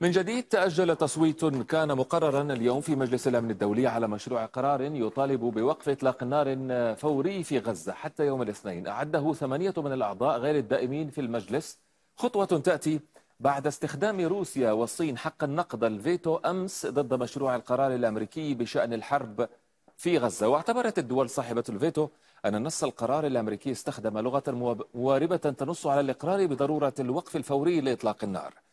من جديد تأجل تصويت كان مقررا اليوم في مجلس الأمن الدولي على مشروع قرار يطالب بوقف إطلاق نار فوري في غزة حتى يوم الاثنين أعده ثمانية من الأعضاء غير الدائمين في المجلس خطوة تأتي بعد استخدام روسيا والصين حق النقد الفيتو أمس ضد مشروع القرار الأمريكي بشأن الحرب في غزة واعتبرت الدول صاحبة الفيتو أن نص القرار الأمريكي استخدم لغة مواربة تنص على الإقرار بضرورة الوقف الفوري لإطلاق النار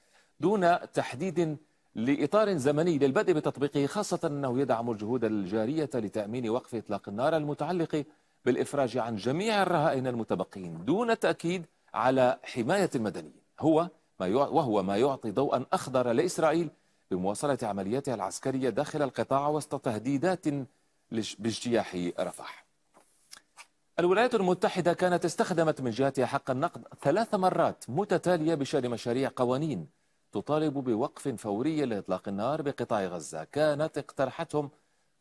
دون تحديد لإطار زمني للبدء بتطبيقه خاصة أنه يدعم الجهود الجارية لتأمين وقف إطلاق النار المتعلق بالإفراج عن جميع الرهائن المتبقين دون تأكيد على حماية المدنيين هو ما وهو ما يعطي ضوءا أخضر لإسرائيل بمواصلة عملياتها العسكرية داخل القطاع وسط تهديدات باجتياح رفح الولايات المتحدة كانت استخدمت من جهتها حق النقد ثلاث مرات متتالية بشأن مشاريع قوانين تطالب بوقف فوري لإطلاق النار بقطاع غزة كانت اقترحتهم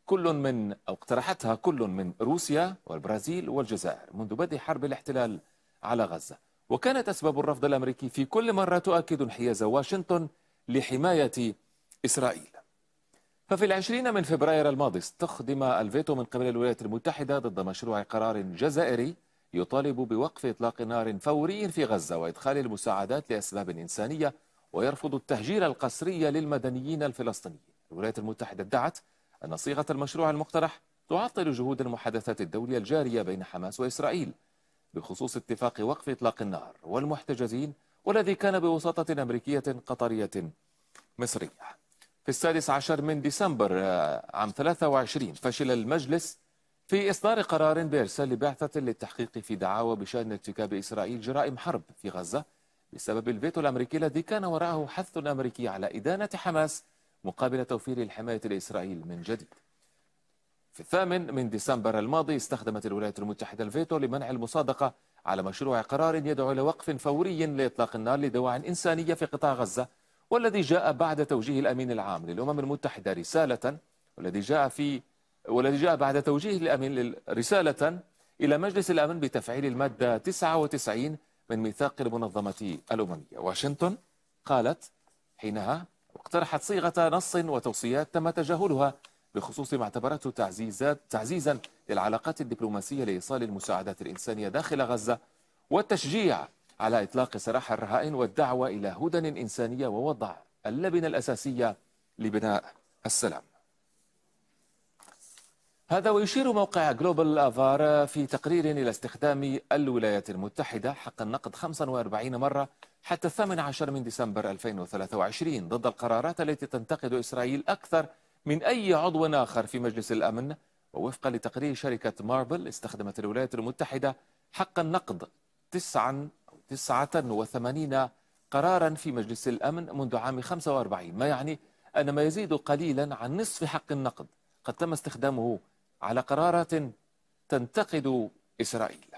كل من أو اقترحتها كل من روسيا والبرازيل والجزائر منذ بدء حرب الاحتلال على غزة وكانت أسباب الرفض الأمريكي في كل مرة تؤكد انحياز واشنطن لحماية إسرائيل ففي العشرين من فبراير الماضي استخدم الفيتو من قبل الولايات المتحدة ضد مشروع قرار جزائري يطالب بوقف إطلاق نار فوري في غزة وإدخال المساعدات لأسباب إنسانية ويرفض التهجير القسري للمدنيين الفلسطينيين الولايات المتحدة ادعت أن صيغة المشروع المقترح تعطل جهود المحادثات الدولية الجارية بين حماس وإسرائيل بخصوص اتفاق وقف إطلاق النار والمحتجزين والذي كان بوساطة أمريكية قطرية مصرية في السادس عشر من ديسمبر آه، عام 23 فشل المجلس في إصدار قرار بإرسال بعثة للتحقيق في دعاوى بشأن ارتكاب إسرائيل جرائم حرب في غزة بسبب الفيتو الأمريكي الذي كان وراءه حث أمريكي على إدانة حماس مقابل توفير الحماية لإسرائيل من جديد في الثامن من ديسمبر الماضي استخدمت الولايات المتحدة الفيتو لمنع المصادقة على مشروع قرار يدعو إلى وقف فوري لإطلاق النار لدواعٍ إنسانية في قطاع غزة والذي جاء بعد توجيه الأمين العام للأمم المتحدة رسالة والذي جاء في والذي جاء بعد توجيه الأمين رسالة إلى مجلس الأمن بتفعيل المادة 99 من ميثاق المنظمة الأممية واشنطن قالت حينها واقترحت صيغة نص وتوصيات تم تجاهلها بخصوص ما اعتبرته تعزيزات تعزيزا للعلاقات الدبلوماسية لإيصال المساعدات الإنسانية داخل غزة والتشجيع على إطلاق سراح الرهائن والدعوة إلى هدن إنسانية ووضع اللبنة الأساسية لبناء السلام هذا ويشير موقع جلوبال أفار في تقرير إلى استخدام الولايات المتحدة حق النقد 45 مرة حتى 18 من ديسمبر 2023 ضد القرارات التي تنتقد إسرائيل أكثر من أي عضو آخر في مجلس الأمن ووفقا لتقرير شركة ماربل استخدمت الولايات المتحدة حق النقد 89 قرارا في مجلس الأمن منذ عام 45 ما يعني أن ما يزيد قليلا عن نصف حق النقد قد تم استخدامه على قرارات تنتقد إسرائيل